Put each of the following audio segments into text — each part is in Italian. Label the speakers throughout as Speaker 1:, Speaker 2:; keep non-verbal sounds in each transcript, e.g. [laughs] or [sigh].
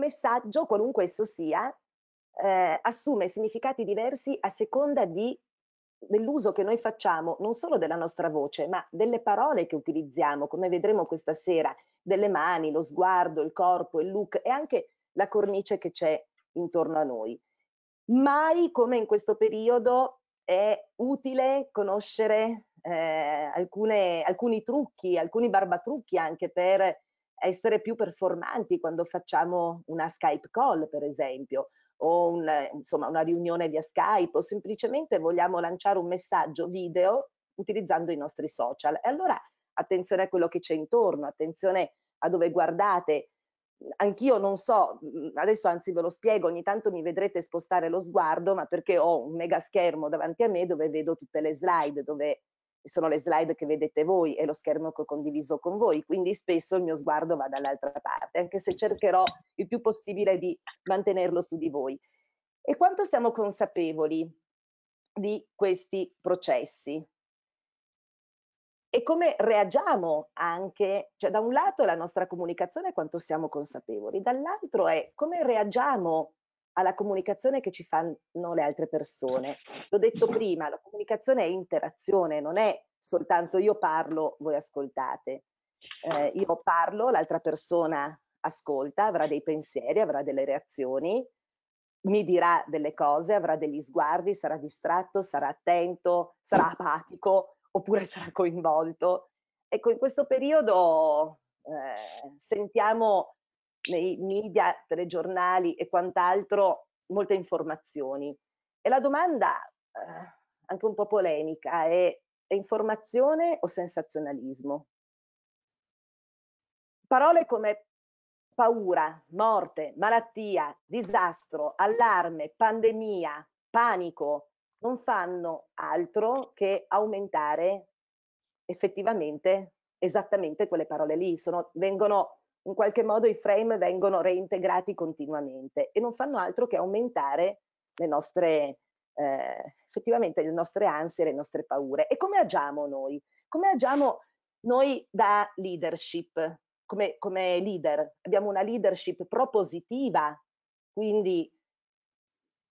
Speaker 1: messaggio, qualunque esso sia, eh, assume significati diversi a seconda di, dell'uso che noi facciamo non solo della nostra voce, ma delle parole che utilizziamo, come vedremo questa sera, delle mani, lo sguardo, il corpo, il look e anche la cornice che c'è intorno a noi. Mai come in questo periodo è utile conoscere eh, alcune, alcuni trucchi, alcuni barbatrucchi anche per essere più performanti quando facciamo una Skype call, per esempio, o un, insomma, una riunione via Skype, o semplicemente vogliamo lanciare un messaggio video utilizzando i nostri social. E allora attenzione a quello che c'è intorno, attenzione a dove guardate. Anch'io non so, mm, adesso anzi ve lo spiego, ogni tanto mi vedrete spostare lo sguardo, ma perché ho un mega schermo davanti a me dove vedo tutte le slide, dove sono le slide che vedete voi e lo schermo che ho condiviso con voi, quindi spesso il mio sguardo va dall'altra parte, anche se cercherò il più possibile di mantenerlo su di voi. E quanto siamo consapevoli di questi processi? E come reagiamo anche, cioè da un lato è la nostra comunicazione quanto siamo consapevoli, dall'altro è come reagiamo alla comunicazione che ci fanno le altre persone. L'ho detto mm. prima, la comunicazione è interazione, non è soltanto io parlo, voi ascoltate. Eh, io parlo, l'altra persona ascolta, avrà dei pensieri, avrà delle reazioni, mi dirà delle cose, avrà degli sguardi, sarà distratto, sarà attento, sarà apatico oppure sarà coinvolto. Ecco, in questo periodo eh, sentiamo nei media, telegiornali e quant'altro molte informazioni. E la domanda, eh, anche un po' polemica, è, è informazione o sensazionalismo? Parole come paura, morte, malattia, disastro, allarme, pandemia, panico, non fanno altro che aumentare effettivamente esattamente quelle parole lì, sono, vengono in qualche modo i frame vengono reintegrati continuamente e non fanno altro che aumentare le nostre, eh, effettivamente le nostre ansie, le nostre paure. E come agiamo noi? Come agiamo noi da leadership? Come, come leader abbiamo una leadership propositiva, quindi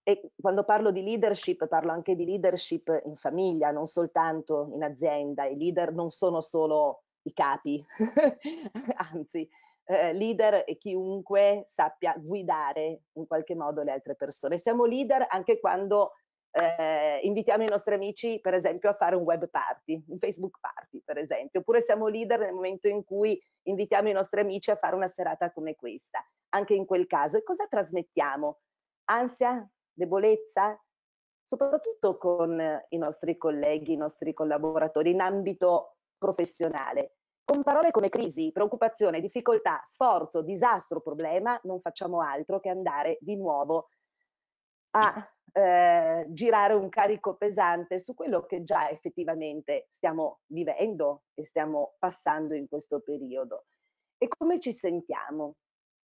Speaker 1: e quando parlo di leadership parlo anche di leadership in famiglia, non soltanto in azienda. I leader non sono solo i capi, [laughs] anzi eh, leader è chiunque sappia guidare in qualche modo le altre persone. Siamo leader anche quando eh, invitiamo i nostri amici, per esempio, a fare un web party, un Facebook party, per esempio, oppure siamo leader nel momento in cui invitiamo i nostri amici a fare una serata come questa, anche in quel caso. E cosa trasmettiamo? Ansia? Debolezza? Soprattutto con i nostri colleghi, i nostri collaboratori in ambito professionale. Con parole come crisi, preoccupazione, difficoltà, sforzo, disastro, problema, non facciamo altro che andare di nuovo a eh, girare un carico pesante su quello che già effettivamente stiamo vivendo e stiamo passando in questo periodo. E come ci sentiamo?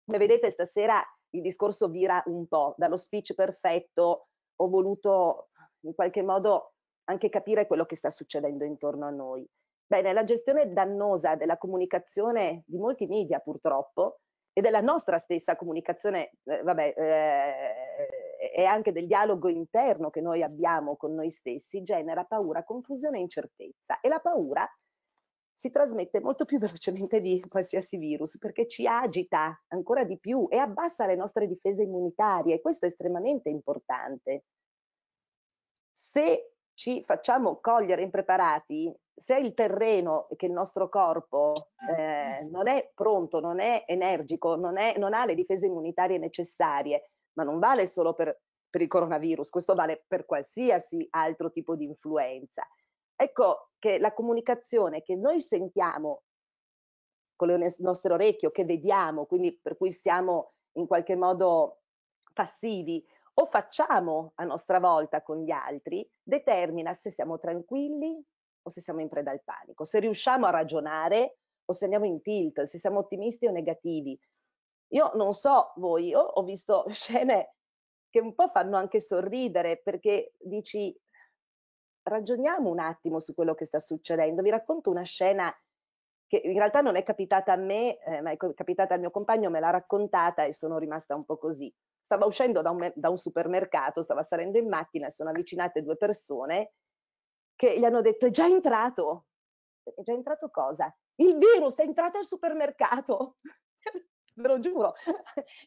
Speaker 1: Come vedete stasera il discorso vira un po', dallo speech perfetto ho voluto in qualche modo anche capire quello che sta succedendo intorno a noi. Bene, la gestione dannosa della comunicazione di molti media purtroppo e della nostra stessa comunicazione, eh, vabbè, eh, e anche del dialogo interno che noi abbiamo con noi stessi, genera paura, confusione e incertezza. E la paura si trasmette molto più [laughs] velocemente di qualsiasi virus perché ci agita ancora di più e abbassa le nostre difese immunitarie e questo è estremamente importante. Se ci facciamo cogliere impreparati, se il terreno che il nostro corpo eh, eh. eh, non è pronto, non è energico, non, è, non, ha le difese immunitarie necessarie, ma non vale solo per, per il coronavirus, questo vale per qualsiasi altro tipo di influenza. Ecco che la comunicazione che noi sentiamo con le nostre orecchie, che vediamo, quindi per cui siamo in qualche modo passivi, o facciamo a nostra volta con gli altri, determina se siamo tranquilli o se siamo in preda al panico, se riusciamo a ragionare o se andiamo in tilt, se siamo ottimisti o negativi. Io non so voi, io ho visto [laughs] scene che un po' fanno anche sorridere perché dici ragioniamo un attimo su quello che sta succedendo. Vi racconto una scena che in realtà non è capitata a me, eh, ma è capitata al mio compagno, me l'ha raccontata e sono rimasta un po' così. Stava uscendo da un, da un supermercato, stava salendo in macchina e sono avvicinate due persone che gli hanno detto è già entrato. È già entrato cosa? Il virus è entrato al supermercato. [laughs] Ve lo giuro.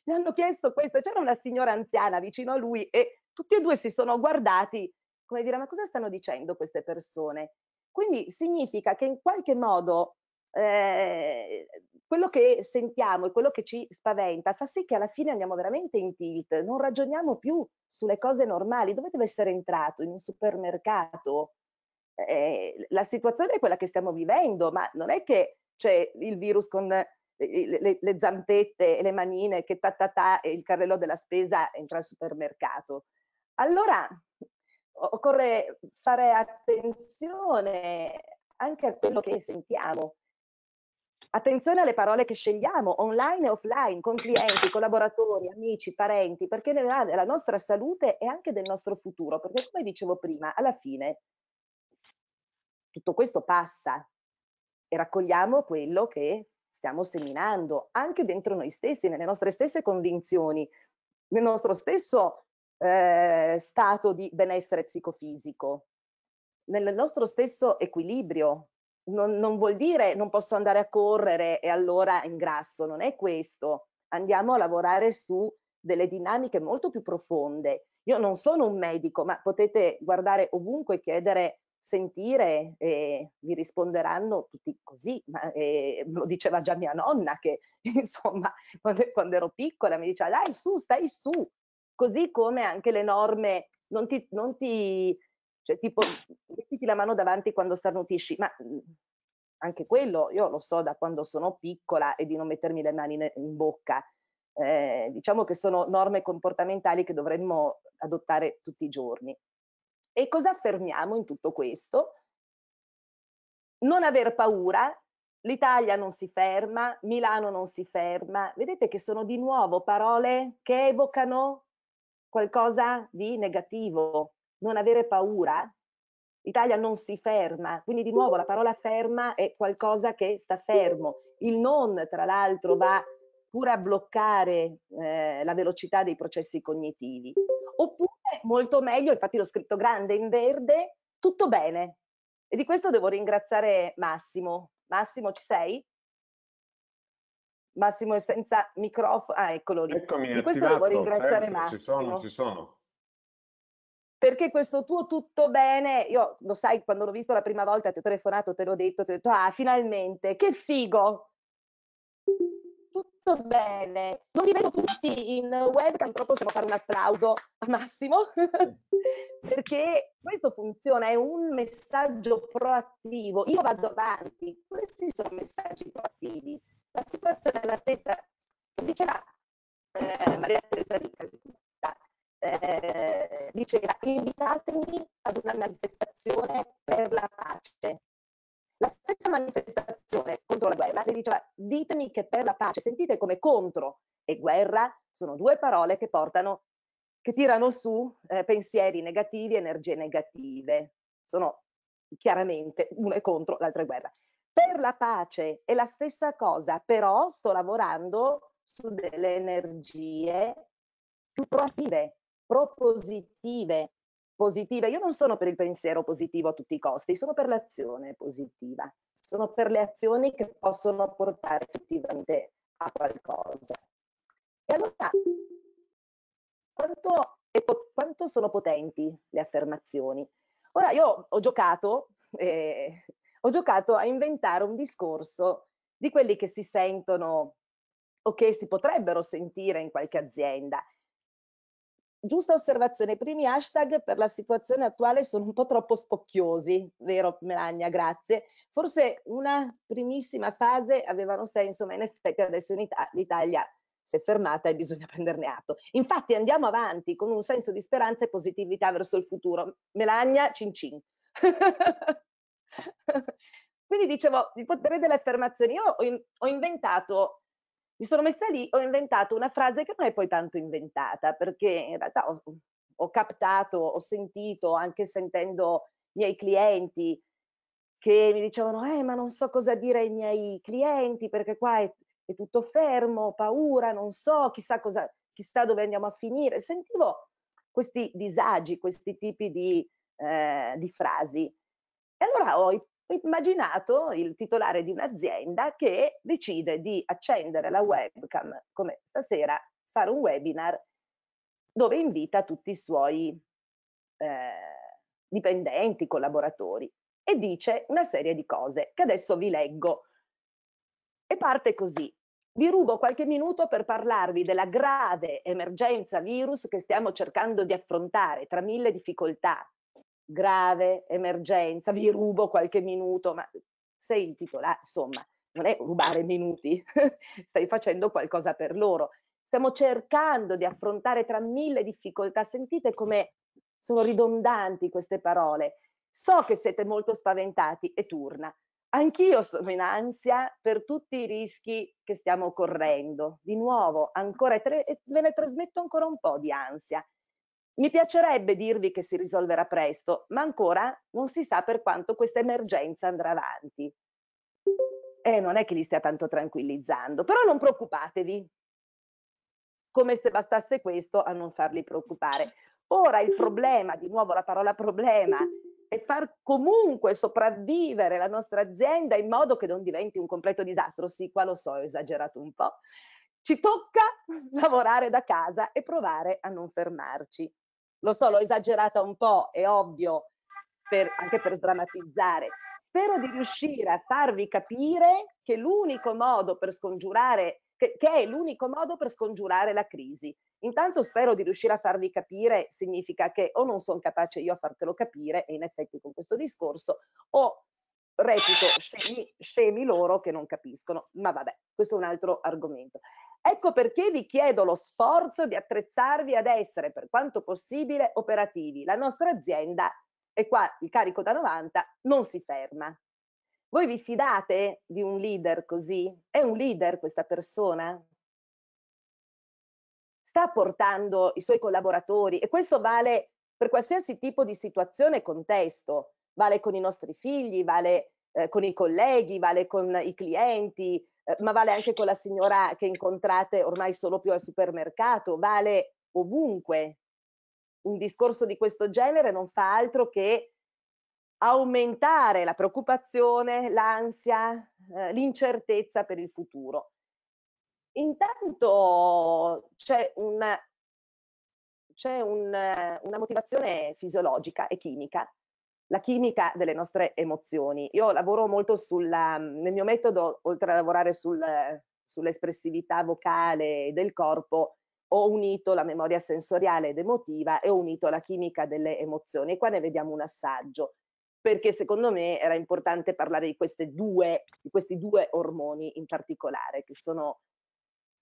Speaker 1: Gli hanno chiesto questo. C'era una signora anziana vicino a lui e tutti e due si sono guardati come dire ma cosa stanno dicendo queste persone? Quindi significa che in qualche modo eh, quello che sentiamo e quello che ci spaventa fa sì che alla fine andiamo veramente in tilt, non ragioniamo più sulle cose normali. Dove deve essere entrato? In un supermercato? Eh, eh, la situazione è quella che stiamo vivendo, ma non è che c'è il virus con eh, le, le, le zampette e le manine che ta ta ta e il carrello della spesa entra al supermercato. Allora occorre fare attenzione anche a quello che sentiamo. Attenzione alle parole che scegliamo online e offline, con clienti, collaboratori, amici, parenti, perché ne va della nostra salute e anche del nostro futuro, perché come dicevo prima, alla fine tutto questo passa e raccogliamo quello che stiamo seminando anche dentro noi stessi, nelle nostre stesse convinzioni, nel nostro stesso eh, stato di benessere psicofisico, nel nostro stesso equilibrio. Non, non vuol dire non posso andare a correre e allora ingrasso, non è questo. Andiamo a lavorare su delle dinamiche molto più profonde. Io non sono un medico, ma potete guardare ovunque e chiedere sentire e vi risponderanno tutti così, ma eh, lo diceva già mia nonna che [laughs] insomma quando, quando, ero piccola mi diceva dai su, stai su, così come anche le norme non ti, non ti cioè tipo mettiti la mano davanti quando starnutisci, ma mm, anche quello io lo so da quando sono piccola e di non mettermi le mani in bocca, eh, diciamo che sono norme comportamentali che dovremmo adottare tutti i giorni. E cosa affermiamo in tutto questo? Non aver paura, l'Italia non si ferma, Milano non si ferma. Vedete che sono di nuovo parole che evocano qualcosa di negativo. Non avere paura, l'Italia non si ferma, quindi di nuovo la parola ferma è qualcosa che sta fermo. Il non, tra l'altro, va pure a bloccare eh, la velocità dei processi cognitivi. Oppure, molto meglio, infatti l'ho scritto grande in verde, tutto bene. E di questo devo ringraziare Massimo. Massimo, ci sei? Massimo è senza microfono. Ah, eccolo lì. Eccomi, di questo attivato, devo ringraziare certo, Massimo. Ci sono, ci sono perché questo tuo tutto bene, io lo sai, quando l'ho visto la prima volta ti ho telefonato, te l'ho detto, ti ho detto, ah, finalmente, che figo, tutto bene. Non vi vedo tutti in webcam, però possiamo fare un applauso a Massimo, [laughs] perché questo funziona, è un messaggio proattivo. Io vado avanti, questi sono messaggi proattivi. La situazione è la stessa, diceva eh, Maria Teresa di Calcutta, eh, diceva invitatemi ad una manifestazione per la pace. La stessa manifestazione contro la guerra le diceva ditemi che per la pace, sentite come contro e guerra sono due parole che portano, che tirano su eh, pensieri negativi, energie negative. Sono chiaramente uno è contro, l'altra è guerra. Per la pace è la stessa cosa, però sto lavorando su delle energie più proattive, propositive, positiva. Io non sono per il pensiero positivo a tutti i costi, sono per l'azione positiva, sono per le azioni che possono portare effettivamente a qualcosa. E allora, quanto, quanto sono potenti le affermazioni? Ora, io ho giocato, eh, ho giocato a inventare un discorso di quelli che si sentono o che si potrebbero sentire in qualche azienda giusta osservazione, i primi hashtag per la situazione attuale sono un po' troppo spocchiosi, vero Melania? Grazie. Forse una primissima fase avevano senso, ma in effetti adesso l'Italia si è fermata e bisogna [laughs] prenderne atto. Infatti andiamo avanti con un senso di speranza e positività verso il futuro. Melania, cin cin. [laughs] Quindi dicevo, il potere delle affermazioni. Io ho, in, ho inventato mi sono messa lì, ho inventato una frase che non è poi tanto inventata, perché in realtà ho, ho captato, ho sentito, anche sentendo i miei clienti che mi dicevano, eh, ma non so cosa dire ai miei clienti perché qua è, è tutto fermo, paura, non so, chissà, cosa, chissà dove andiamo a finire. Sentivo questi disagi, questi tipi di, eh, di frasi. E allora ho immaginato il titolare di un'azienda che decide di accendere la webcam, come stasera, fare un webinar dove invita tutti i suoi eh, dipendenti, collaboratori e dice una serie di cose che adesso vi leggo. E parte così. Vi rubo qualche minuto per parlarvi della grave emergenza virus che stiamo cercando di affrontare tra mille difficoltà, grave, emergenza, vi rubo qualche minuto, ma sei intitolato, insomma, non è rubare minuti, [laughs] stai facendo qualcosa per loro. Stiamo cercando di affrontare tra mille difficoltà, sentite come sono ridondanti queste parole. So che siete molto spaventati e turna. Anch'io sono in ansia per tutti i rischi che stiamo correndo. Di nuovo, ancora tre, e ve ne trasmetto ancora un po' di ansia. Mi piacerebbe dirvi che si risolverà presto, ma ancora non si sa per quanto questa emergenza andrà avanti. eh, non è che li stia tanto tranquillizzando, però non preoccupatevi. Come se bastasse questo a non farli preoccupare. Ora il problema, di nuovo la parola problema, è far comunque sopravvivere la nostra azienda in modo che non diventi un completo disastro. Sì, qua lo so, ho esagerato un po'. Ci tocca lavorare da casa e provare a non fermarci. Lo so, l'ho esagerata un po', è ovvio, per, anche per sdrammatizzare. Spero di riuscire a farvi capire che l'unico modo per scongiurare, che, che è l'unico modo per scongiurare la crisi. Intanto spero di riuscire a farvi capire, significa che o non sono capace io a fartelo capire, e in effetti con questo discorso, o reputo scemi, scemi loro che non capiscono. Ma vabbè, questo è un altro argomento. Ecco perché vi chiedo lo sforzo di attrezzarvi ad essere per quanto possibile operativi. La nostra azienda, e qua il carico da 90, non si ferma. Voi vi fidate di un leader così? È un leader questa persona? Sta portando i suoi collaboratori e questo vale per qualsiasi tipo di situazione e contesto, vale con i nostri figli, vale eh, con i colleghi, vale con i clienti, eh, ma vale anche quella signora che incontrate ormai solo più al supermercato, vale ovunque. Un discorso di questo genere non fa altro che aumentare la preoccupazione, l'ansia, eh, l'incertezza per il futuro. Intanto c'è una, c'è un, una motivazione fisiologica e chimica la chimica delle nostre emozioni. Io lavoro molto sulla, nel mio metodo, oltre a lavorare sul, sull'espressività vocale del corpo, ho unito la memoria sensoriale ed emotiva e ho unito la chimica delle emozioni. E qua ne vediamo un assaggio, perché secondo me era importante parlare di, due, di questi due ormoni in particolare, che sono...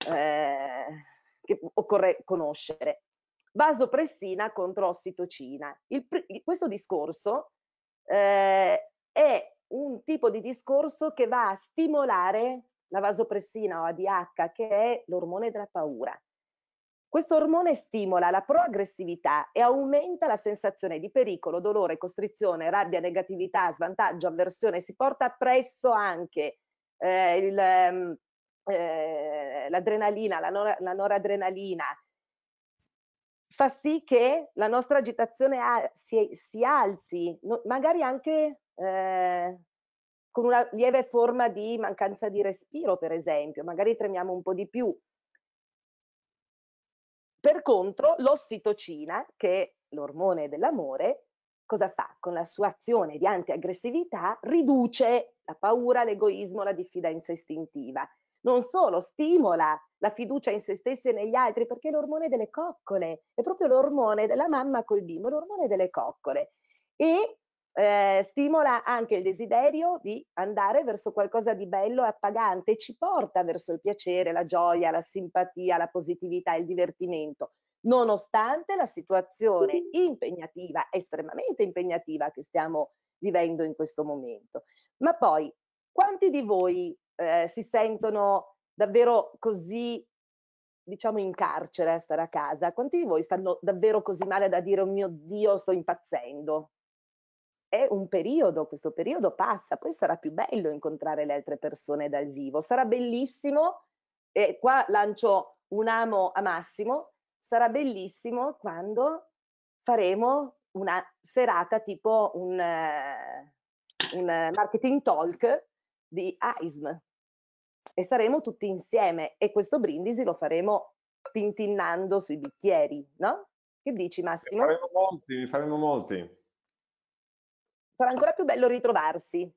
Speaker 1: Eh, che occorre conoscere vasopressina contro ossitocina. Il, questo discorso eh, è un tipo di discorso che va a stimolare la vasopressina o ADH, che è l'ormone della paura. Questo ormone stimola la proaggressività e aumenta la sensazione di pericolo, dolore, costrizione, rabbia, negatività, svantaggio, avversione. Si porta appresso anche eh, il, ehm, eh, l'adrenalina, la, nor- la noradrenalina, fa sì che la nostra agitazione si, si alzi, no, magari anche eh, con una lieve forma di mancanza di respiro, per esempio, magari tremiamo un po' di più. Per contro, l'ossitocina, che è l'ormone dell'amore, cosa fa? Con la sua azione di antiaggressività riduce la paura, l'egoismo, la diffidenza istintiva non solo stimola la fiducia in se stessi e negli altri, perché l'ormone delle coccole, è proprio l'ormone della mamma col bimbo, l'ormone delle coccole. E eh, stimola anche il desiderio di andare verso qualcosa di bello e appagante, ci porta verso il piacere, la gioia, la simpatia, la positività, il divertimento, nonostante la situazione impegnativa, estremamente impegnativa che stiamo vivendo in questo momento. Ma poi, quanti di voi eh, si sentono davvero così, diciamo, in carcere a stare a casa? Quanti di voi stanno davvero così male da dire, oh mio Dio, sto impazzendo? È un periodo, questo periodo passa, poi sarà più bello incontrare le altre persone dal vivo, sarà bellissimo, e qua lancio un amo a Massimo, sarà bellissimo quando faremo una serata tipo un, eh, un marketing talk di AISM, e saremo tutti insieme e questo brindisi lo faremo tintinnando sui bicchieri, no? Che dici Massimo? Ne faremo molti, ne faremo molti. Sarà ancora più bello ritrovarsi.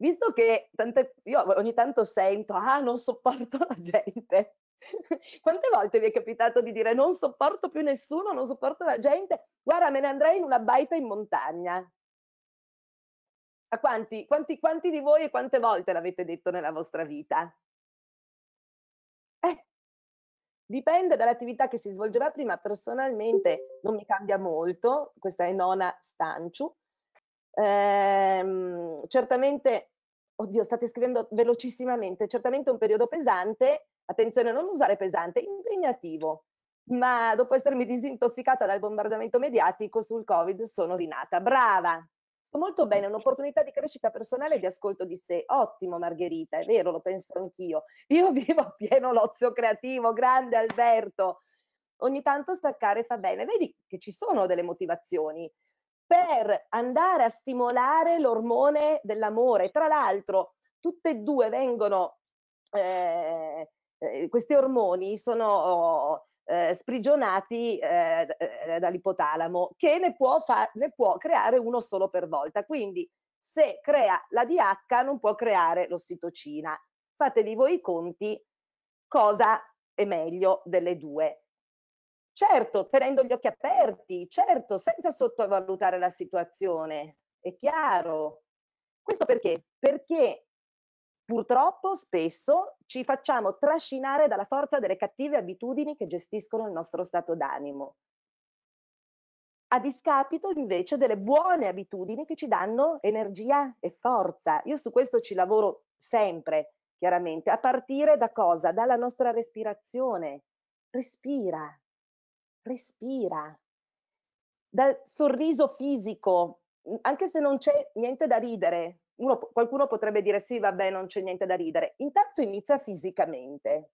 Speaker 1: Visto che tante, io ogni tanto sento, ah non sopporto la gente, [laughs] quante volte vi è capitato di dire non sopporto più nessuno, non sopporto la gente, guarda me ne andrei in una baita in montagna, a quanti, quanti, quanti di voi e quante volte l'avete detto nella vostra vita? Eh, dipende dall'attività che si svolgerà prima. Personalmente non mi cambia molto, questa è nona stanciu. Ehm, certamente, oddio, state scrivendo velocissimamente, certamente un periodo pesante, attenzione, a non usare pesante, impegnativo, ma dopo essermi disintossicata dal bombardamento mediatico sul Covid sono rinata. Brava, Sto molto bene, un'opportunità di crescita personale e di ascolto di sé. Ottimo Margherita, è vero, lo penso anch'io. Io [laughs] vivo a pieno l'ozio creativo, grande Alberto. Ogni tanto staccare fa bene. Vedi che ci sono delle motivazioni per andare a stimolare l'ormone dell'amore. Tra l'altro, tutte e due vengono, eh, eh questi ormoni sono eh, sprigionati eh, eh dall'ipotalamo che ne può, ne può creare uno solo per volta. Quindi se crea la DH non può creare l'ossitocina. Fatevi voi i conti cosa è meglio delle due. Certo, tenendo gli occhi aperti, certo, senza sottovalutare la situazione, è chiaro. Questo perché? Perché Purtroppo spesso ci facciamo trascinare dalla forza delle cattive abitudini che gestiscono il nostro stato d'animo, a discapito invece delle buone abitudini che ci danno energia e forza. Io su questo ci lavoro sempre, chiaramente, a partire da cosa? Dalla nostra respirazione. Respira, respira. Dal sorriso fisico, anche se non c'è niente da ridere, uno, qualcuno potrebbe dire sì, vabbè, non c'è niente da ridere. Intanto inizia fisicamente,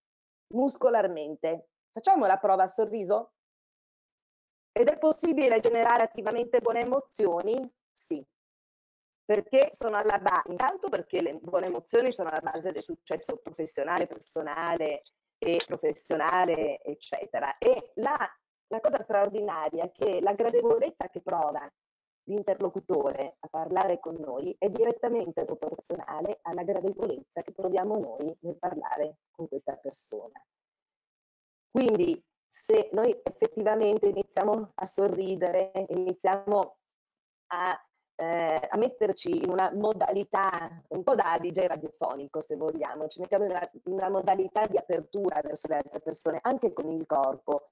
Speaker 1: muscolarmente. Facciamo la prova a sorriso? Ed è possibile generare attivamente buone emozioni? Sì. Perché sono alla base, intanto perché le buone emozioni sono alla base del successo professionale, personale e professionale, eccetera. E la, la cosa straordinaria è che la gradevolezza che prova l'interlocutore a parlare con noi è direttamente proporzionale alla gradevolezza che proviamo noi nel parlare con questa persona. Quindi se noi effettivamente iniziamo a sorridere, iniziamo a, eh, a metterci in una modalità un po' d'adige radiofonico, se vogliamo, ci mettiamo in una, in una modalità di apertura verso le altre persone, anche con il corpo,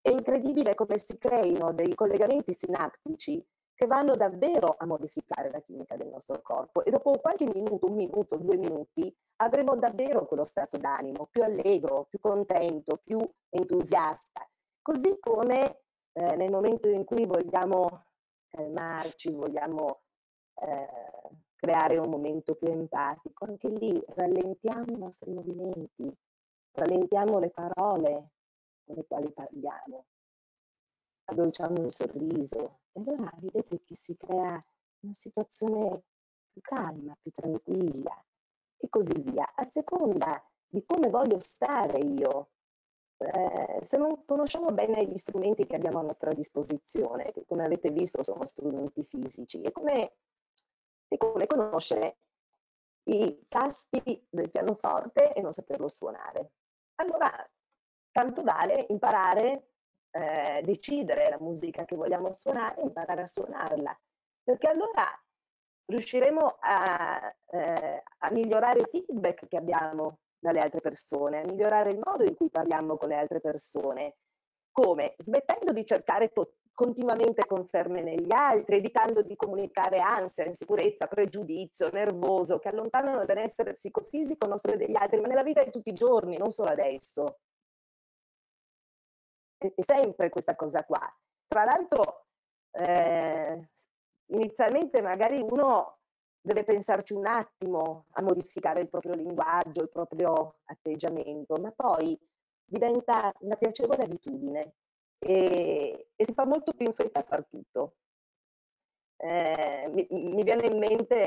Speaker 1: è incredibile come si creino dei collegamenti sinaptici che vanno davvero a modificare la chimica del nostro corpo e dopo qualche minuto, un minuto, due minuti, avremo davvero quello stato d'animo più allegro, più contento, più entusiasta. Così come eh, nel momento in cui vogliamo calmarci, vogliamo eh, creare un momento più empatico, anche lì rallentiamo i nostri movimenti, rallentiamo le parole con le quali parliamo, guardo, un sorriso. E allora vedete che si crea una situazione più calma, più tranquilla e così via. A seconda di come voglio stare io, eh, se non conosciamo bene gli strumenti che abbiamo a nostra disposizione, che come avete visto sono strumenti fisici, e come, e come conoscere i tasti del pianoforte e non saperlo suonare. Allora, tanto vale imparare eh, decidere la musica che vogliamo suonare e imparare a suonarla, perché allora riusciremo a, eh, a migliorare il feedback che abbiamo dalle altre persone, a migliorare il modo in cui parliamo con le altre persone. Come? Smettendo di cercare continuamente conferme negli altri, evitando di comunicare ansia, insicurezza, pregiudizio, nervoso, che allontanano il benessere psicofisico nostro e degli altri, ma nella vita di tutti i giorni, non solo adesso è sempre questa cosa qua. Tra l'altro, eh, inizialmente magari uno deve pensarci un attimo a modificare il proprio linguaggio, il proprio atteggiamento, ma poi diventa una piacevole abitudine e, e si fa molto più in fretta a far tutto. Eh, mi, mi, viene in mente,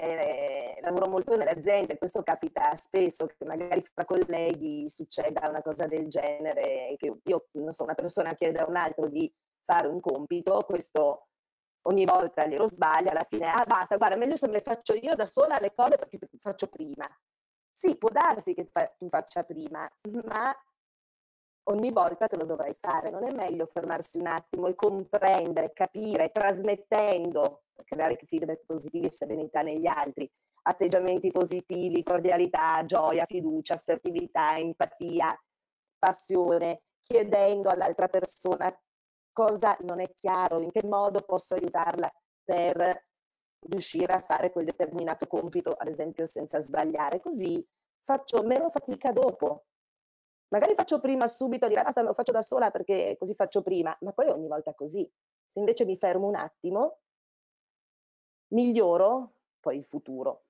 Speaker 1: eh, lavoro molto nelle aziende, questo capita spesso che magari fra colleghi succeda una cosa del genere, che io non so, una persona chiede a un altro di fare un compito, questo ogni volta glielo sbaglia, alla fine, ah basta, guarda, meglio se me le faccio io da sola le cose perché faccio prima. Sì, può darsi che fa, tu faccia prima, ma ogni volta te lo dovrai fare. Non è meglio fermarsi un attimo e comprendere, capire, trasmettendo creare feedback positivi e serenità negli altri, atteggiamenti positivi, cordialità, gioia, fiducia, assertività, empatia, passione, chiedendo all'altra persona cosa non è chiaro, in che modo posso aiutarla per riuscire a fare quel determinato compito, ad esempio senza sbagliare, così faccio meno fatica dopo. Magari faccio prima subito a dire ah, basta, lo faccio da sola perché così faccio prima, ma poi ogni volta così. Se invece mi fermo un attimo, miglioro poi il futuro.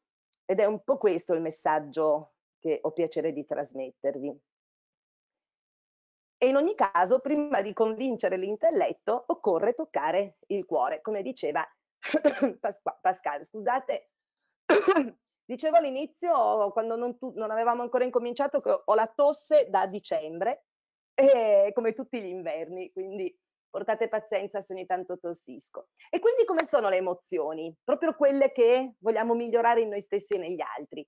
Speaker 1: Ed è un po' questo il messaggio che ho piacere di trasmettervi. E in ogni caso, prima di convincere l'intelletto, occorre toccare il cuore, come diceva [coughs] Pascal. Scusate, [coughs] dicevo all'inizio, quando non, non, avevamo ancora incominciato, che ho la tosse da dicembre, e eh, come tutti gli inverni, quindi portate pazienza se ogni tanto tossisco. E quindi come sono le emozioni? Proprio quelle che vogliamo migliorare in noi stessi e negli altri.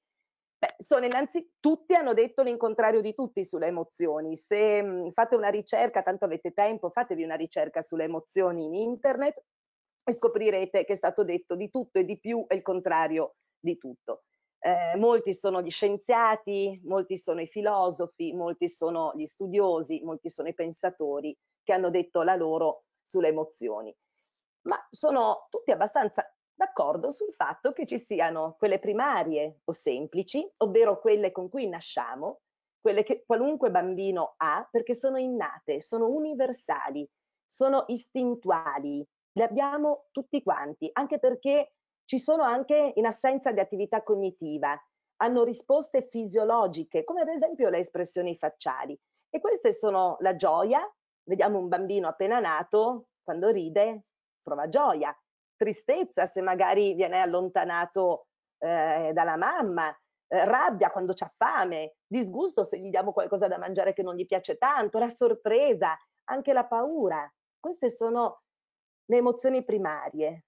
Speaker 1: Beh, sono innanzitutto, tutti hanno detto l'incontrario di tutti sulle emozioni. Se mh, mm, fate una ricerca, tanto avete tempo, fatevi una ricerca sulle emozioni in internet e scoprirete che è stato detto di tutto e di più e il contrario di tutto. Eh, molti sono gli scienziati, molti sono i filosofi, molti sono gli studiosi, molti sono i pensatori che hanno detto la loro sulle emozioni. Ma sono tutti abbastanza d'accordo sul fatto che ci siano quelle primarie o semplici, ovvero quelle con cui nasciamo, quelle che qualunque bambino ha, perché sono innate, sono universali, sono istintuali, le abbiamo tutti quanti, anche perché ci sono anche in assenza di attività cognitiva, hanno risposte fisiologiche, come ad esempio le espressioni facciali. E queste sono la gioia, vediamo un bambino appena nato, quando ride prova gioia, tristezza se magari viene allontanato eh, dalla mamma, eh, rabbia quando c'ha fame, disgusto se gli diamo qualcosa da mangiare che non gli piace tanto, la sorpresa, anche la paura. Queste sono le emozioni primarie.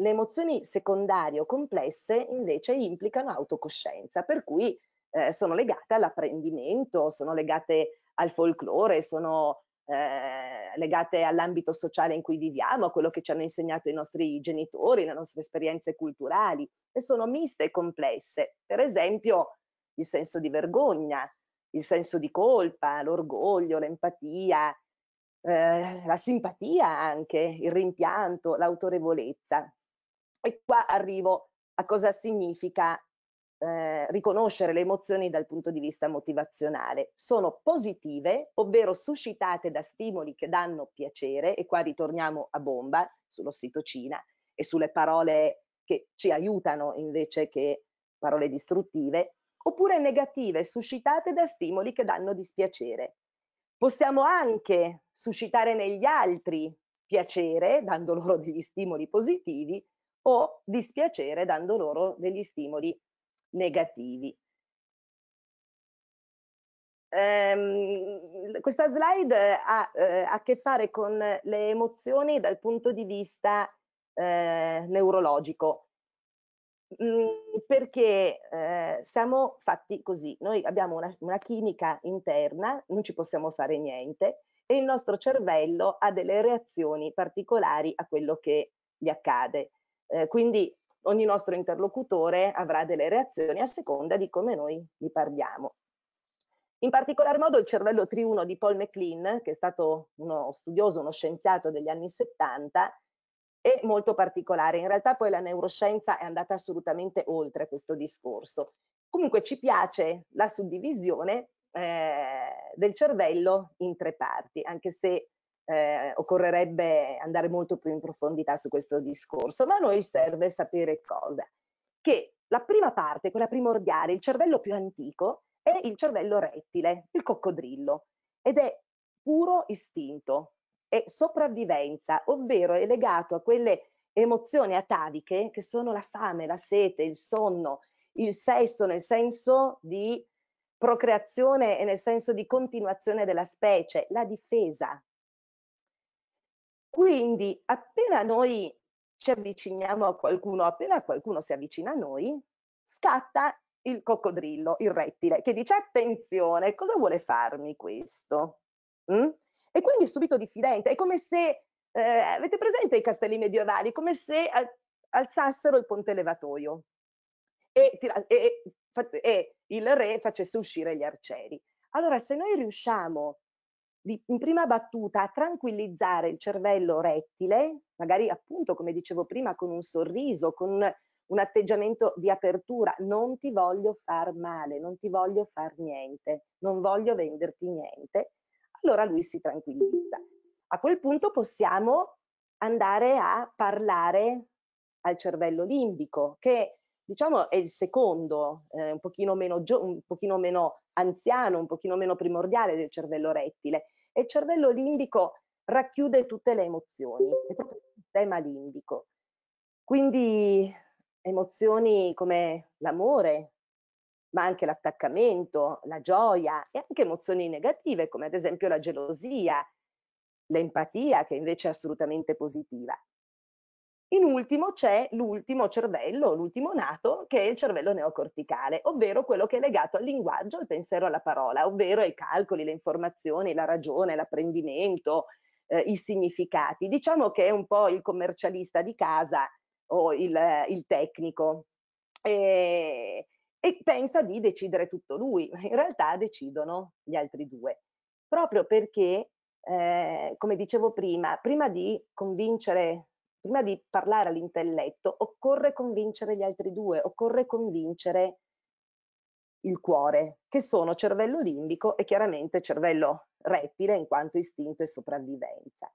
Speaker 1: Le emozioni secondarie o complesse invece implicano autocoscienza, per cui eh, sono legate all'apprendimento, sono legate al folklore, sono eh, legate all'ambito sociale in cui viviamo, a quello che ci hanno insegnato i nostri genitori, le nostre esperienze culturali e sono miste e complesse. Per esempio il senso di vergogna, il senso di colpa, l'orgoglio, l'empatia, eh, la simpatia anche, il rimpianto, l'autorevolezza. E qua arrivo a cosa significa eh, riconoscere le emozioni dal punto di vista motivazionale. Sono positive, ovvero suscitate da stimoli che danno piacere, e qua ritorniamo a bomba sull'ossitocina e sulle parole che ci aiutano invece che parole distruttive, oppure negative, suscitate da stimoli che danno dispiacere. Possiamo anche suscitare negli altri piacere, dando loro degli stimoli positivi, o dispiacere dando loro degli stimoli negativi. Ehm, questa slide ha eh, a che fare con le emozioni dal punto di vista eh, neurologico mm, perché eh, siamo fatti così, noi abbiamo una, una, chimica interna, non ci possiamo fare niente e il nostro cervello ha delle reazioni particolari a quello che gli accade. Eh, quindi ogni nostro interlocutore avrà delle reazioni a seconda di come noi gli parliamo. In particolar modo il cervello triuno di Paul MacLean, che è stato uno studioso, uno scienziato degli anni 70, è molto particolare. In realtà poi la neuroscienza è andata assolutamente oltre questo discorso. Comunque ci piace la suddivisione eh, del cervello in tre parti, anche se eh, occorrerebbe andare molto più in profondità su questo discorso, ma a noi serve sapere cosa? Che la prima parte, quella primordiale, il cervello più antico, è il cervello rettile, il coccodrillo, ed è puro istinto, è sopravvivenza, ovvero è legato a quelle emozioni ataviche che sono la fame, la sete, il sonno, il sesso nel senso di procreazione e nel senso di continuazione della specie, la difesa, quindi appena noi ci avviciniamo a qualcuno, appena qualcuno si avvicina a noi, scatta il coccodrillo, il rettile, che dice attenzione, cosa vuole farmi questo? Mm? E quindi è subito diffidente, è come se, eh, avete presente i castelli medievali, come se al, alzassero il ponte levatoio e, e, e, il re facesse uscire gli arcieri. Allora se noi riusciamo di, in prima battuta a tranquillizzare il cervello rettile, magari appunto come dicevo prima con un sorriso, con un atteggiamento di apertura, non ti voglio far male, non ti voglio far niente, non voglio venderti niente, allora lui si tranquillizza. A quel punto possiamo andare a parlare al cervello limbico che diciamo è il secondo, eh, un, pochino meno un pochino meno anziano, un pochino meno primordiale del cervello rettile. E il cervello limbico racchiude tutte le emozioni, è proprio il sistema limbico. Quindi emozioni come l'amore, ma anche l'attaccamento, la gioia e anche emozioni negative come ad esempio la gelosia, l'empatia che invece è assolutamente positiva. In ultimo c'è l'ultimo cervello, l'ultimo nato, che è il cervello neocorticale, ovvero quello che è legato al linguaggio, al pensiero, alla parola, ovvero ai calcoli, le informazioni, la ragione, l'apprendimento, eh, i significati. Diciamo che è un po' il commercialista di casa o il, il tecnico. E, e pensa di decidere tutto lui, ma in realtà decidono gli altri due, proprio perché, eh, come dicevo prima, prima di convincere prima di parlare all'intelletto, occorre convincere gli altri due, occorre convincere il cuore, che sono cervello limbico e chiaramente cervello rettile in quanto istinto e sopravvivenza.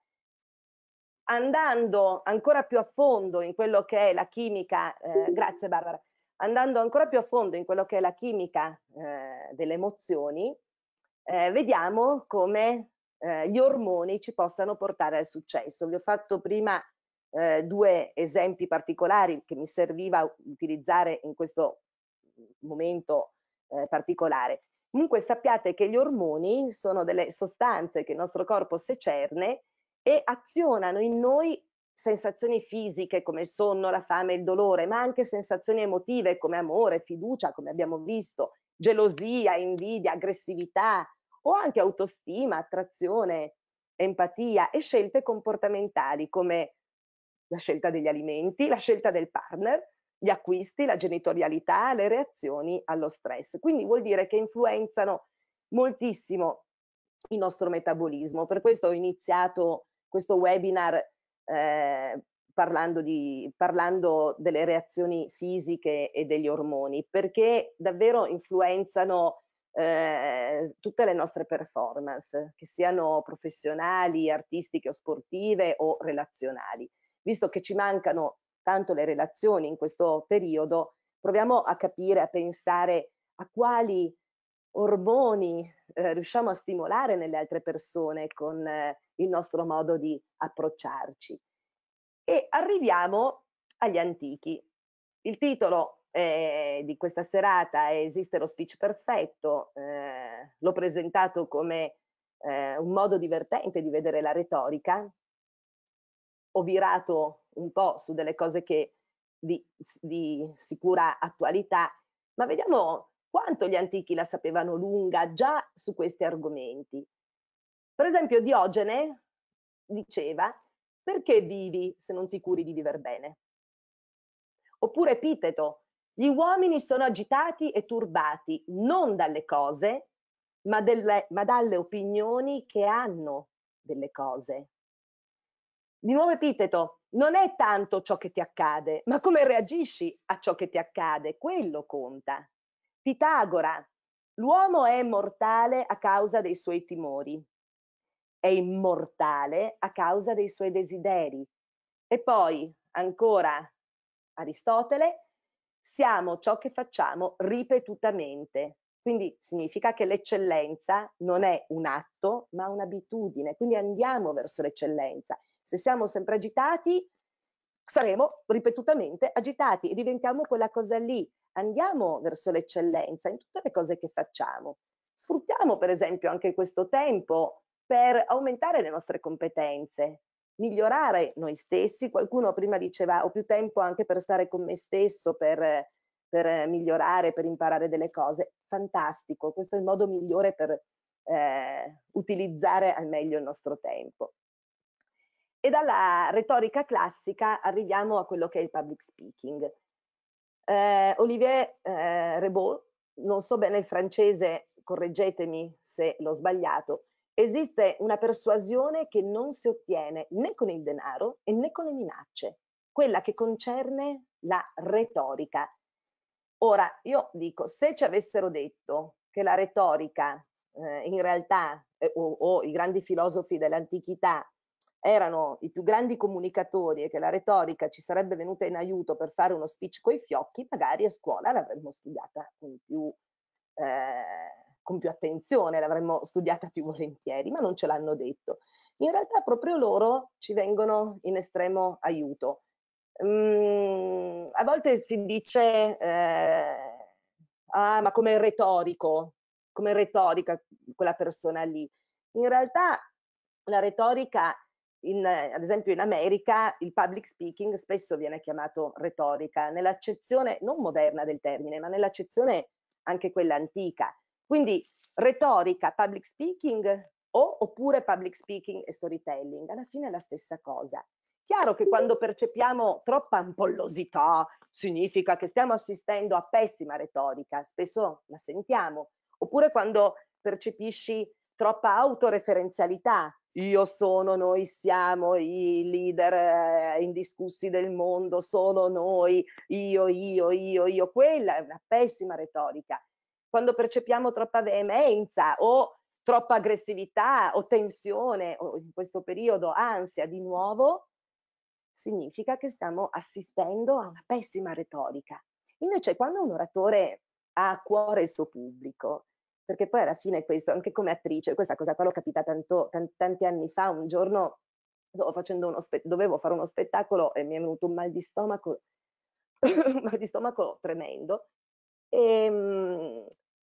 Speaker 1: Andando ancora più a fondo in quello che è la chimica, eh, grazie Barbara, andando ancora più a fondo in quello che è la chimica eh, delle emozioni, eh, vediamo come eh, gli ormoni ci possano portare al successo. Vi ho fatto prima eh, due esempi particolari che mi serviva utilizzare in questo momento eh, particolare. Comunque sappiate che gli ormoni sono delle sostanze che il nostro corpo secerne e azionano in noi sensazioni fisiche come il sonno, la fame, il dolore, ma anche sensazioni emotive come amore, fiducia, come abbiamo visto, gelosia, invidia, aggressività o anche autostima, attrazione, empatia e scelte comportamentali come la scelta degli alimenti, la scelta del partner, gli acquisti, la genitorialità, le reazioni allo stress. Quindi vuol dire che influenzano moltissimo il nostro metabolismo. Per questo ho iniziato questo webinar eh, parlando, di, parlando delle reazioni fisiche e degli ormoni, perché davvero influenzano eh, tutte le nostre performance, che siano professionali, artistiche o sportive o relazionali visto che ci mancano tanto le relazioni in questo periodo, proviamo a capire, a pensare a quali ormoni eh, riusciamo a stimolare nelle altre persone con eh, il nostro modo di approcciarci. E arriviamo agli antichi. Il titolo eh, di questa serata è Esiste lo speech perfetto, eh, l'ho presentato come eh, un modo divertente di vedere la retorica, ho virato un po' su delle cose che di, di sicura attualità, ma vediamo quanto gli antichi la sapevano lunga già su questi argomenti. Per esempio Diogene diceva perché vivi se non ti curi di viver bene? Oppure Epiteto, gli uomini sono agitati e turbati non dalle cose, ma, delle, ma dalle opinioni che hanno delle cose di nuovo epiteto, non è tanto ciò che ti accade, ma come reagisci a ciò che ti accade, quello conta. Pitagora, l'uomo è mortale a causa dei suoi timori, è immortale a causa dei suoi desideri. E poi, ancora, Aristotele, siamo ciò che facciamo ripetutamente. Quindi significa che l'eccellenza non è un atto, ma un'abitudine. Quindi andiamo verso l'eccellenza. Se siamo sempre agitati, saremo ripetutamente agitati e diventiamo quella cosa lì. Andiamo verso l'eccellenza in tutte le cose che facciamo. Sfruttiamo per esempio anche questo tempo per aumentare le nostre competenze, migliorare noi stessi. Qualcuno prima diceva ho più tempo anche per stare con me stesso, per, per migliorare, per imparare delle cose. Fantastico, questo è il modo migliore per eh, utilizzare al meglio il nostro tempo. E dalla retorica classica arriviamo a quello che è il public speaking. Eh, Olivier eh, Rebaud, non so bene il francese, correggetemi se l'ho sbagliato, esiste una persuasione che non si ottiene né con il denaro né con le minacce, quella che concerne la retorica. Ora, io dico, se ci avessero detto che la retorica eh, in realtà, eh, o, o i grandi filosofi dell'antichità, erano i più grandi comunicatori e che la retorica ci sarebbe venuta in aiuto per fare uno speech coi fiocchi, magari a scuola l'avremmo studiata con più, eh, con più attenzione, l'avremmo studiata più volentieri, ma non ce l'hanno detto. In realtà proprio loro ci vengono in estremo aiuto. Mm, a volte si dice, eh, ah, ma come retorico, come retorica quella persona lì. In realtà la retorica in, ad esempio in America il public speaking spesso viene chiamato retorica, nell'accezione non moderna del termine, ma nell'accezione anche quella antica. Quindi retorica, public speaking o, oppure public speaking e storytelling, alla fine è la stessa cosa. Chiaro che quando percepiamo troppa ampollosità significa che stiamo assistendo a pessima retorica, spesso la sentiamo, oppure quando percepisci troppa autoreferenzialità io sono, noi siamo i leader eh, indiscussi del mondo, sono noi, io, io, io, io. Quella è una pessima retorica. Quando percepiamo troppa veemenza o troppa aggressività o tensione, o in questo periodo ansia di nuovo, significa che stiamo assistendo a una pessima retorica. Invece quando un oratore ha a cuore il suo pubblico, perché poi alla fine questo, anche come attrice, questa cosa qua l'ho capita tanto, tanti anni fa, un giorno spe- dovevo fare uno spettacolo e mi è venuto un mal di stomaco, [coughs] un mal di stomaco tremendo, ehm,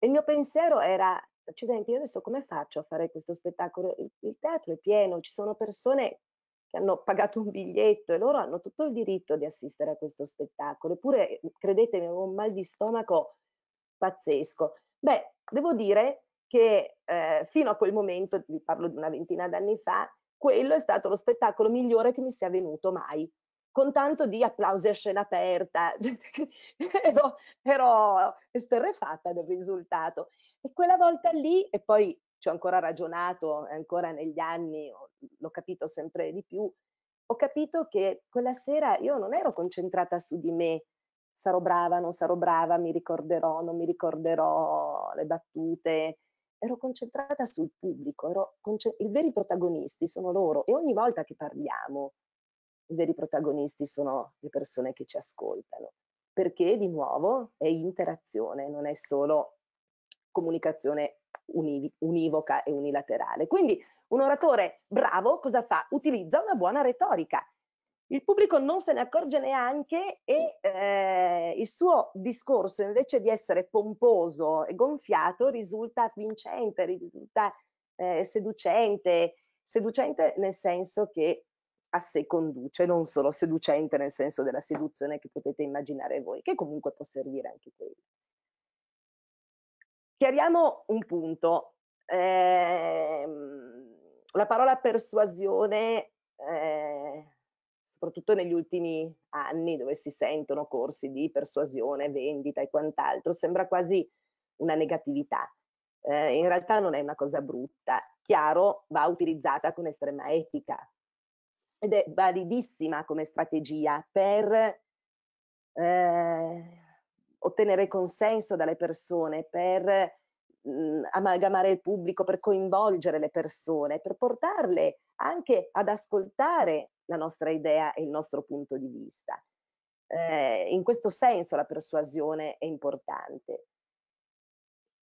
Speaker 1: e um, il mio pensiero era, accidenti, cioè, io adesso come faccio a fare questo spettacolo? Il, il teatro è pieno, ci sono persone che hanno pagato un biglietto e loro hanno tutto il diritto di assistere a questo spettacolo, eppure credetemi, avevo un mal di stomaco pazzesco. Beh, devo dire che eh, fino a quel momento, vi parlo di una ventina d'anni fa, quello è stato lo spettacolo migliore che mi sia venuto mai, con tanto di applausi a scena aperta, [laughs] ero, ero esterrefatta del risultato. E quella volta lì, e poi ci ho ancora ragionato, eh, ancora negli anni, l'ho capito sempre di più, ho capito che quella sera io non ero concentrata su di me, sarò brava, non sarò brava, mi ricorderò, non mi ricorderò le battute. Ero concentrata sul pubblico, concentrata. i veri protagonisti sono loro e ogni volta che parliamo i veri protagonisti sono le persone che ci ascoltano, perché di nuovo è interazione, non è solo comunicazione univ univoca e unilaterale. Quindi un oratore bravo cosa fa? Utilizza una buona retorica il pubblico non se ne accorge neanche e eh, il suo discorso invece di essere pomposo e gonfiato risulta vincente, risulta eh, seducente, seducente nel senso che a sé conduce, non solo seducente nel senso della seduzione che potete immaginare voi, che comunque può servire anche quello. Chiariamo un punto. Eh, la parola persuasione eh, soprattutto negli ultimi anni dove si sentono corsi di persuasione, vendita e quant'altro, sembra quasi una negatività. Eh, in realtà non è una cosa brutta, chiaro va utilizzata con estrema etica ed è validissima come strategia per eh, ottenere consenso dalle persone, per mh, mm, amalgamare il pubblico, per coinvolgere le persone, per portarle anche ad ascoltare la nostra idea e il nostro punto di vista. Eh, in questo senso la persuasione è importante.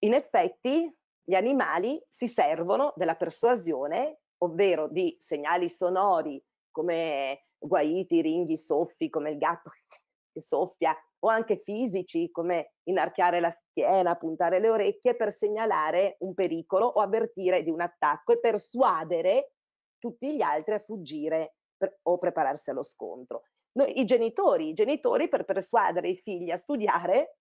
Speaker 1: In effetti gli animali si servono della persuasione, ovvero di segnali sonori come guaiti, ringhi, soffi, come il gatto [laughs] che soffia, o anche fisici come inarchiare la schiena, puntare le orecchie per segnalare un pericolo o avvertire di un attacco e persuadere tutti gli altri a fuggire per, o prepararsi allo scontro. Noi, i, genitori, I genitori per persuadere i figli a studiare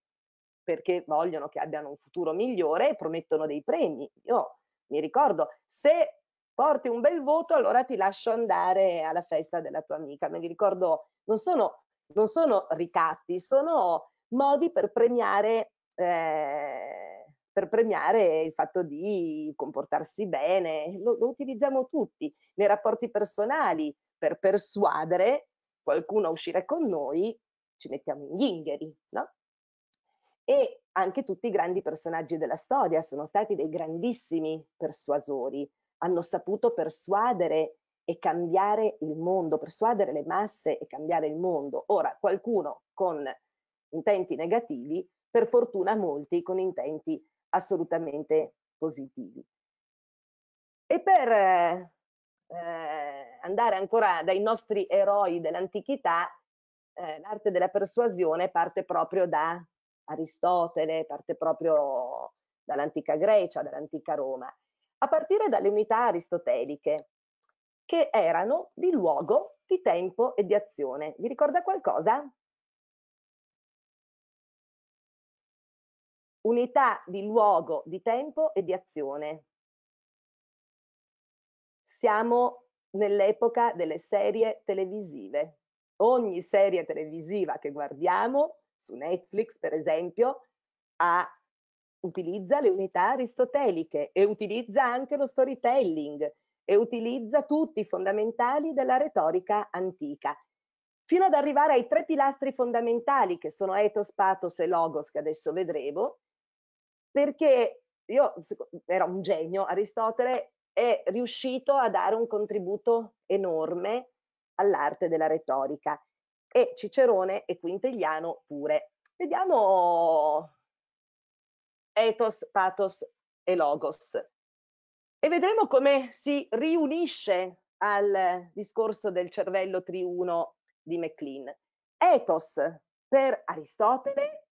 Speaker 1: perché vogliono che abbiano un futuro migliore promettono dei premi. Io mi ricordo, se porti un bel voto allora ti lascio andare alla festa della tua amica. Me ricordo, non sono, non sono ricatti, sono modi per premiare, eh, per premiare il fatto di comportarsi bene. Lo, lo utilizziamo tutti nei rapporti personali, per persuadere qualcuno a uscire con noi, ci mettiamo in gingheri, no? E anche tutti i grandi personaggi della storia sono stati dei grandissimi persuasori, hanno saputo persuadere e cambiare il mondo, persuadere le masse e cambiare il mondo. Ora, qualcuno con intenti negativi, per fortuna molti con intenti assolutamente positivi. E per eh, andare ancora dai nostri eroi dell'antichità, eh, l'arte della persuasione parte proprio da Aristotele, parte proprio dall'antica Grecia, dall'antica Roma, a partire dalle unità aristoteliche, che erano di luogo, di tempo e di azione. Vi ricorda qualcosa? Unità di luogo, di tempo e di azione siamo nell'epoca delle serie televisive. Ogni serie televisiva che guardiamo, su Netflix per esempio, ha, utilizza le unità aristoteliche e utilizza anche lo storytelling e utilizza tutti i fondamentali della retorica antica fino ad arrivare ai tre pilastri fondamentali che sono ethos, pathos e logos che adesso vedremo, perché io era un genio Aristotele è riuscito a dare un contributo enorme all'arte della retorica e Cicerone e Quintiliano pure. Vediamo ethos, pathos e logos e vedremo come si riunisce al discorso del cervello triuno di MacLean. Ethos per Aristotele,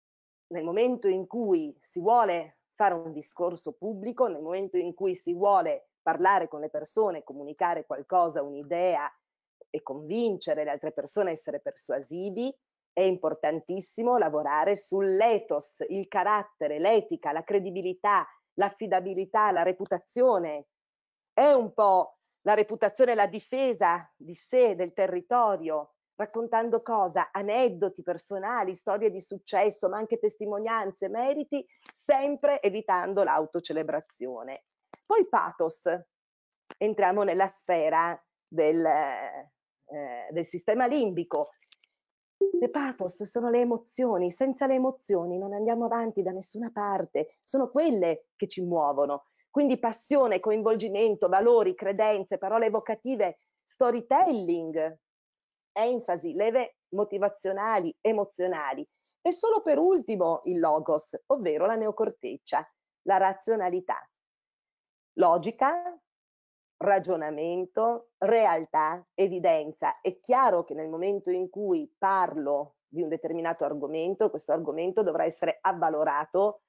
Speaker 1: nel momento in cui si vuole fare un discorso pubblico, nel momento in cui si vuole parlare con le persone, comunicare qualcosa, un'idea e convincere le altre persone a essere persuasivi, è importantissimo lavorare sull'ethos, il carattere, l'etica, la credibilità, l'affidabilità, la reputazione. È un po' la reputazione, la difesa di sé, del territorio, raccontando cosa? Aneddoti personali, storie di successo, ma anche testimonianze, meriti, sempre evitando l'autocelebrazione. Poi pathos, entriamo nella sfera del, eh, del sistema limbico. Le pathos sono le emozioni, senza le emozioni non andiamo avanti da nessuna parte, sono quelle che ci muovono. Quindi passione, coinvolgimento, valori, credenze, parole evocative, storytelling, enfasi, leve motivazionali, emozionali. E solo per ultimo il logos, ovvero la neocorteccia, la razionalità logica, ragionamento, realtà, evidenza. È chiaro che nel momento in cui parlo di un determinato argomento, questo argomento dovrà essere avvalorato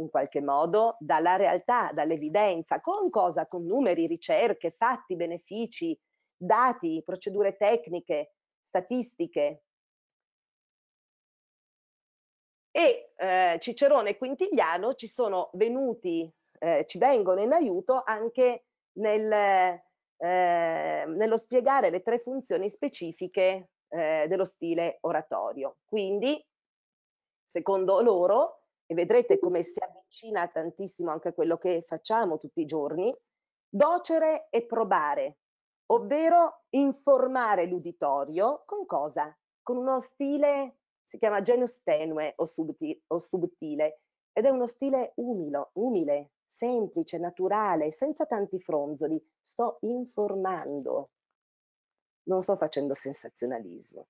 Speaker 1: in qualche modo dalla realtà, dall'evidenza, con cosa? Con numeri, ricerche, fatti, benefici, dati, procedure tecniche, statistiche. E eh, Cicerone e Quintiliano ci sono venuti eh, ci vengono in aiuto anche nel, eh, nello spiegare le tre funzioni specifiche eh, dello stile oratorio. Quindi, secondo loro, e vedrete come si avvicina tantissimo anche a quello che facciamo tutti i giorni, docere e probare, ovvero informare l'uditorio con cosa? Con uno stile, si chiama genus tenue o, subti o subtile, ed è uno stile umilo, umile, semplice, naturale, senza tanti fronzoli, sto informando, non sto facendo sensazionalismo.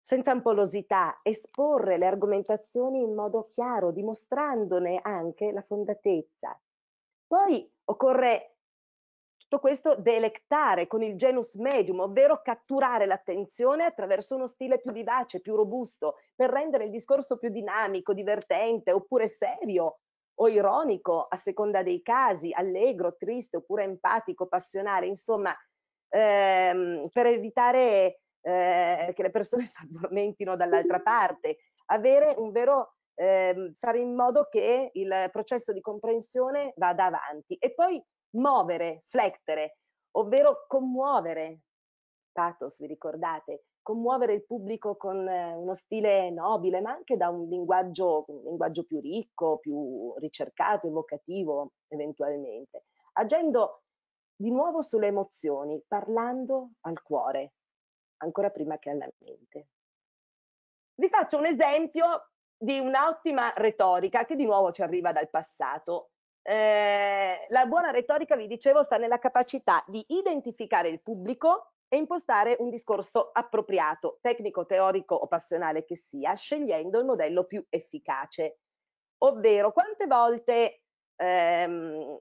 Speaker 1: Senza ampollosità, esporre le argomentazioni in modo chiaro, dimostrandone anche la fondatezza. Poi occorre tutto questo delectare con il genus medium, ovvero catturare l'attenzione attraverso uno stile più vivace, più robusto, per rendere il discorso più dinamico, divertente oppure serio, o ironico a seconda dei casi, allegro, triste oppure empatico, passionale, insomma, ehm, per evitare eh, che le persone [laughs] si addormentino dall'altra [laughs] parte, avere un vero ehm, fare in modo che il processo di comprensione vada avanti e poi muovere, flettere, ovvero commuovere. Pathos, vi ricordate? commuovere il pubblico con eh, uno stile nobile, ma anche da un linguaggio, un linguaggio più ricco, più ricercato, evocativo eventualmente, agendo di nuovo sulle emozioni, parlando al cuore, ancora prima che alla mente. Vi faccio un esempio di un'ottima retorica che di nuovo ci arriva dal passato. Eh, la buona retorica, vi dicevo, sta nella capacità di identificare il pubblico e impostare un discorso appropriato, tecnico, teorico o passionale che sia, scegliendo il modello più efficace. Ovvero, quante volte ehm,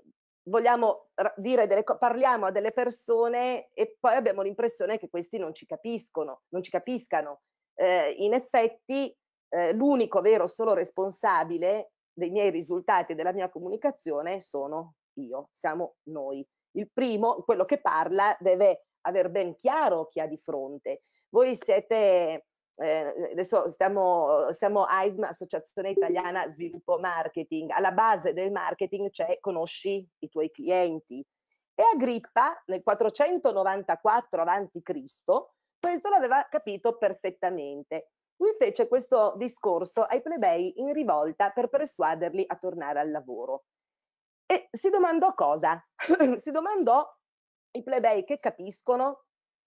Speaker 1: vogliamo dire delle, parliamo a delle persone e poi abbiamo l'impressione che questi non ci capiscono, non ci capiscano. Eh, in effetti, eh, l'unico vero solo responsabile dei miei risultati e della mia comunicazione sono io, siamo noi. Il primo, quello che parla, deve aver ben chiaro chi ha di fronte. Voi siete, eh, adesso stiamo, siamo AISMA, Associazione Italiana Sviluppo Marketing, alla base del marketing c'è conosci i tuoi clienti. E Agrippa nel 494 avanti Cristo questo l'aveva capito perfettamente. Lui fece questo discorso ai plebei in rivolta per persuaderli a tornare al lavoro. E si domandò cosa? [laughs] si domandò i plebei che capiscono,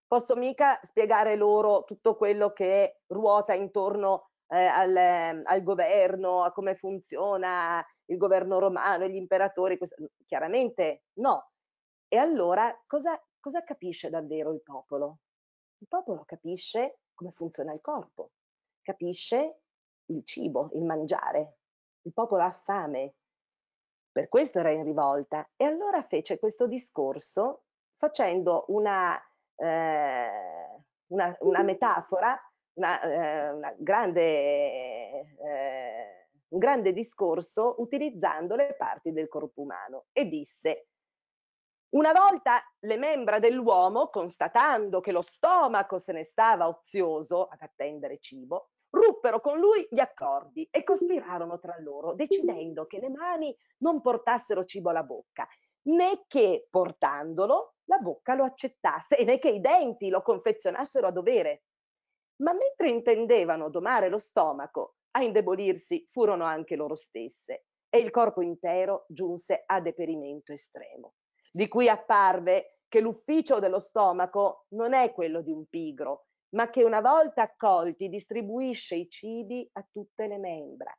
Speaker 1: posso mica spiegare loro tutto quello che ruota intorno eh, al, al, governo, a come funziona il governo romano, gli imperatori, questo, chiaramente no. E allora cosa, cosa capisce davvero il popolo? Il popolo capisce come funziona il corpo, capisce il cibo, il mangiare. Il popolo ha fame, per questo era in rivolta. E allora fece questo discorso facendo una, eh, una, una metafora, una, eh, una grande, eh, un grande discorso utilizzando le parti del corpo umano e disse una volta le membra dell'uomo, constatando che lo stomaco se ne stava ozioso ad attendere cibo, ruppero con lui gli accordi e cospirarono tra loro, decidendo che le mani non portassero cibo alla bocca né che portandolo la bocca lo accettasse e né che i denti lo confezionassero a dovere. Ma mentre intendevano domare lo stomaco, a indebolirsi furono anche loro stesse e il corpo intero giunse a deperimento estremo, di cui apparve che l'ufficio dello stomaco non è quello di un pigro, ma che una volta accolti distribuisce i cibi a tutte le membra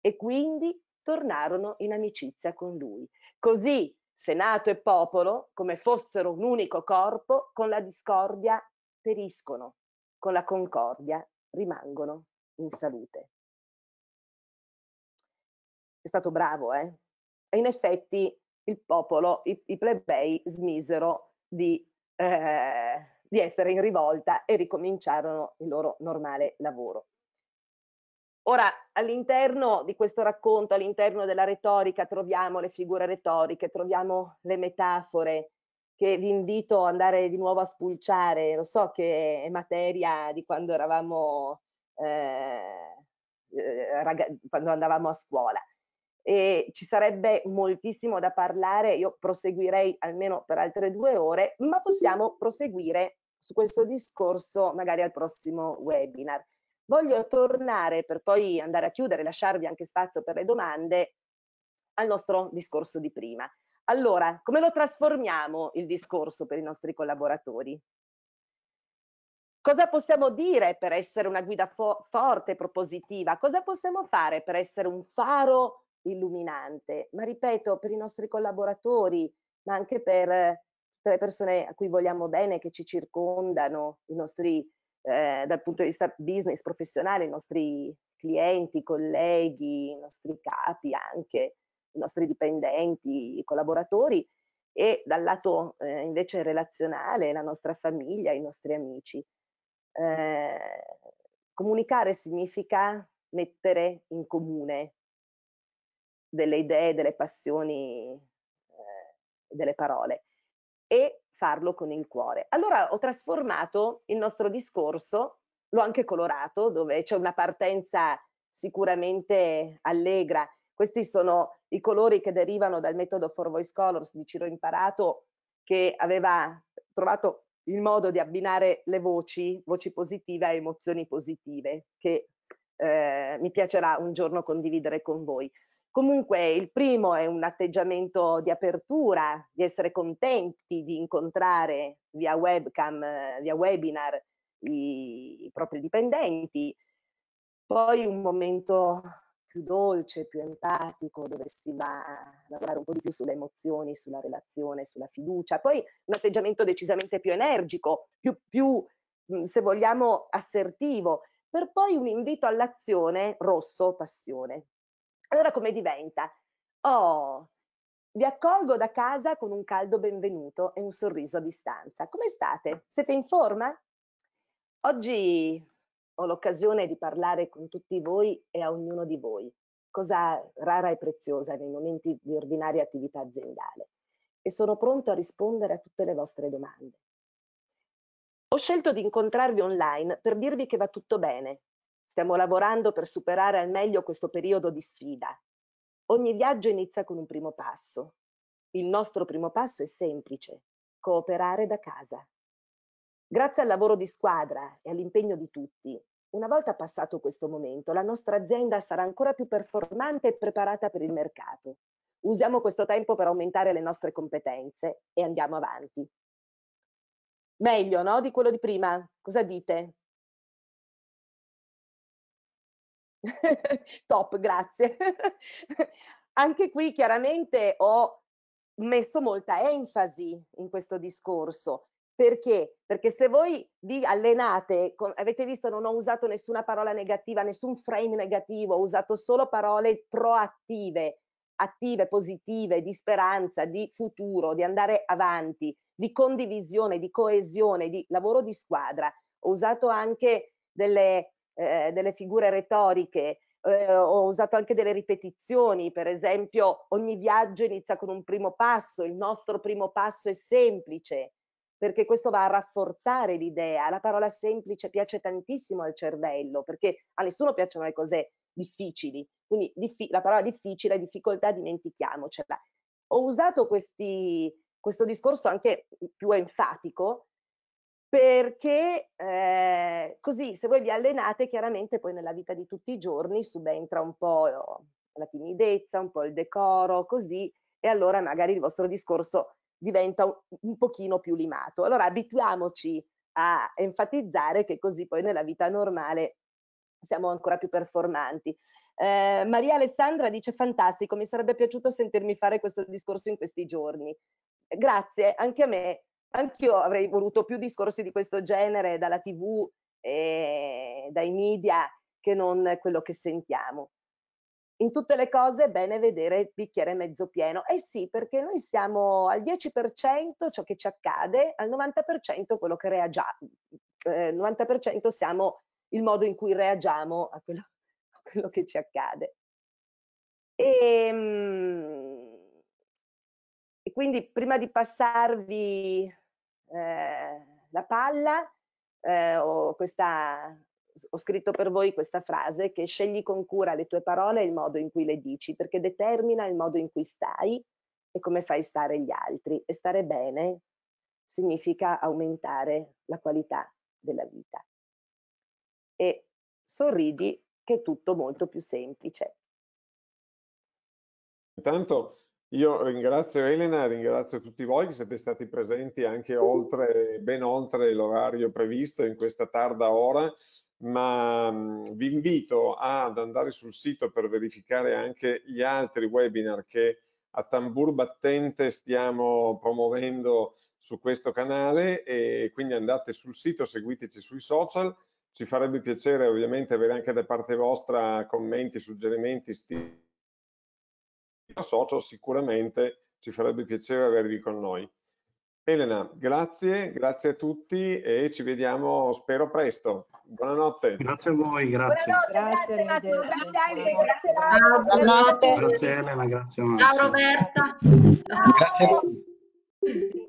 Speaker 1: e quindi tornarono in amicizia con lui. Così Senato e popolo, come fossero un unico corpo, con la discordia periscono, con la concordia rimangono in salute. È stato bravo, eh? E in effetti il popolo, i, i plebei smisero di, eh, di essere in rivolta e ricominciarono il loro normale lavoro. Ora, all'interno di questo racconto, all'interno della retorica, troviamo le figure retoriche, troviamo le metafore che vi invito ad andare di nuovo a spulciare. Lo so che è materia di quando eravamo, eh, eh quando andavamo a scuola. E ci sarebbe moltissimo da parlare, io proseguirei almeno per altre due ore, ma possiamo proseguire su questo discorso magari al prossimo webinar. Voglio tornare per poi andare a chiudere, lasciarvi anche spazio per le domande al nostro discorso di prima. Allora, come lo trasformiamo il discorso per i nostri collaboratori? Cosa possiamo dire per essere una guida fo forte, propositiva? Cosa possiamo fare per essere un faro illuminante? Ma ripeto, per i nostri collaboratori, ma anche per tutte le persone a cui vogliamo bene, che ci circondano, i nostri collaboratori. Eh, dal punto di vista business professionale i nostri clienti, colleghi, i nostri capi anche, i nostri dipendenti, i collaboratori e dal lato eh, invece relazionale la nostra famiglia, i nostri amici. Eh, comunicare significa mettere in comune delle idee, delle passioni, eh, delle parole e farlo con il cuore. Allora ho trasformato il nostro discorso, l'ho anche colorato, dove c'è una partenza sicuramente allegra. Questi sono i colori che derivano dal metodo For Voice Colors di Ciro Imparato, che aveva trovato il modo di abbinare le voci, voci positive a emozioni positive, che eh, mi piacerà un giorno condividere con voi. Comunque il primo è un atteggiamento di apertura, di essere contenti di incontrare via webcam, via webinar i, i propri dipendenti. Poi un momento più dolce, più empatico, dove si va a lavorare un po' di più sulle emozioni, sulla relazione, sulla fiducia. Poi un atteggiamento decisamente più energico, più, più mhmm, se vogliamo assertivo, per poi un invito all'azione rosso, passione. Allora come diventa? Oh, vi accolgo da casa con un caldo benvenuto e un sorriso a distanza. Come state? Siete in forma? Oggi ho l'occasione di parlare con tutti voi e a ognuno di voi, cosa rara e preziosa nei momenti di ordinaria attività aziendale, e sono pronto a rispondere a tutte le vostre domande. Ho scelto di incontrarvi online per dirvi che va tutto bene, Stiamo lavorando per superare al meglio questo periodo di sfida. Ogni viaggio inizia con un primo passo. Il nostro primo passo è semplice, cooperare da casa. Grazie al lavoro di squadra e all'impegno di tutti, una volta passato questo momento, la nostra azienda sarà ancora più performante e preparata per il mercato. Usiamo questo tempo per aumentare le nostre competenze e andiamo avanti. Meglio, no? Di quello di prima. Cosa dite? [laughs] Top, grazie. [laughs] Anche qui chiaramente ho messo molta enfasi in questo discorso. Perché? Perché se voi vi allenate, avete visto non ho usato nessuna parola negativa, nessun frame negativo, ho usato solo parole proattive, attive, positive, di speranza, di futuro, di andare avanti, di condivisione, di coesione, di lavoro di squadra. Ho usato anche delle eh, delle figure retoriche, eh, ho usato anche delle ripetizioni, per esempio ogni viaggio inizia con un primo passo, il nostro primo passo è semplice, perché questo va a rafforzare l'idea, la parola semplice piace tantissimo al cervello, perché a nessuno piacciono le cose difficili, quindi diffi la parola difficile, difficoltà, dimentichiamocela. Ho usato questi, questo discorso anche più enfatico perché eh, così se voi vi allenate chiaramente poi nella vita di tutti i giorni subentra un po' la timidezza, un po' il decoro, così e allora magari il vostro discorso diventa un, un pochino più limato. Allora abituiamoci a enfatizzare che così poi nella vita normale siamo ancora più performanti. Eh, Maria Alessandra dice fantastico, mi sarebbe piaciuto sentirmi fare questo discorso in questi giorni. Grazie, anche a me Anch'io avrei voluto più discorsi di questo genere dalla TV e dai media che non quello che sentiamo. In tutte le cose è bene vedere il bicchiere mezzo pieno. Eh sì, perché noi siamo al 10% ciò che ci accade, al 90% quello che reagiamo, eh, 90% siamo il modo in cui reagiamo a quello, a quello che ci accade. E, ehm, e quindi prima di passarvi eh, la palla, eh, ho, questa, ho scritto per voi questa frase che scegli con cura le tue parole e il modo in cui le dici, perché determina il modo in cui stai e come fai stare gli altri. E stare bene significa aumentare la qualità della vita. E sorridi che è tutto molto più semplice. Intanto io ringrazio Elena, ringrazio tutti voi che siete stati presenti anche oltre, ben oltre l'orario previsto in questa tarda ora, ma vi invito ad andare sul sito per verificare anche gli altri webinar che a tambur battente stiamo promuovendo su questo canale e quindi andate sul sito, seguiteci sui social, ci farebbe piacere ovviamente avere anche da parte vostra commenti, suggerimenti, stili associo sicuramente, ci farebbe piacere avervi con noi. Elena, grazie, grazie a tutti e ci vediamo, spero presto. Buonanotte. Grazie a voi, grazie. Buonanotte, grazie, grazie, grazie, grazie, Massimo, grazie, grazie, grazie, grazie Elena, grazie Ciao Roberta. Ciao. Grazie.